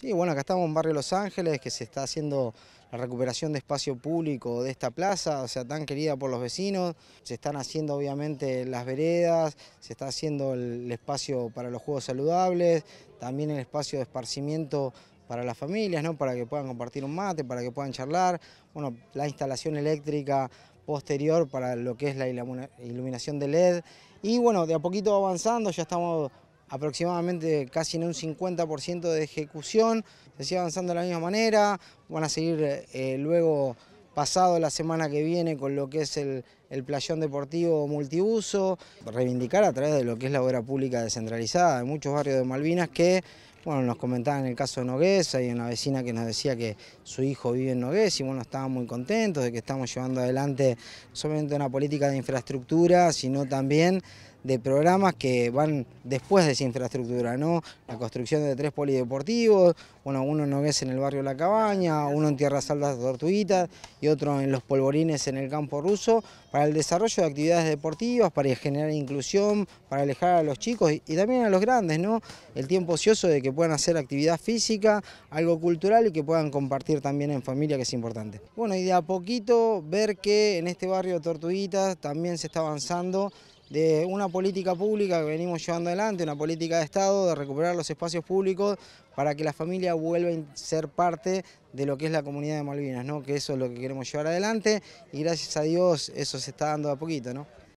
Sí, bueno, acá estamos en Barrio Los Ángeles, que se está haciendo la recuperación de espacio público de esta plaza, o sea, tan querida por los vecinos. Se están haciendo obviamente las veredas, se está haciendo el espacio para los juegos saludables, también el espacio de esparcimiento para las familias, ¿no? para que puedan compartir un mate, para que puedan charlar. Bueno, la instalación eléctrica posterior para lo que es la iluminación de LED. Y bueno, de a poquito avanzando, ya estamos aproximadamente casi en un 50% de ejecución, se sigue avanzando de la misma manera, van a seguir eh, luego pasado la semana que viene con lo que es el, el playón deportivo multiuso, reivindicar a través de lo que es la obra pública descentralizada de muchos barrios de Malvinas que, bueno, nos comentaban el caso de Nogués, hay una vecina que nos decía que su hijo vive en Nogués y bueno, estábamos muy contentos de que estamos llevando adelante solamente una política de infraestructura, sino también de programas que van después de esa infraestructura, ¿no? La construcción de tres polideportivos, bueno, uno en Nogués en el barrio La Cabaña, uno en Tierras Altas Tortuguitas y otro en Los Polvorines en el campo ruso, para el desarrollo de actividades deportivas, para generar inclusión, para alejar a los chicos y, también a los grandes, ¿no? El tiempo ocioso de que puedan hacer actividad física, algo cultural y que puedan compartir también en familia, que es importante. Bueno, y de a poquito ver que en este barrio Tortuguitas también se está avanzando de una política pública que venimos llevando adelante, una política de Estado, de recuperar los espacios públicos para que la familia vuelva a ser parte de lo que es la comunidad de Malvinas, ¿no? que eso es lo que queremos llevar adelante y gracias a Dios eso se está dando a poquito. ¿no?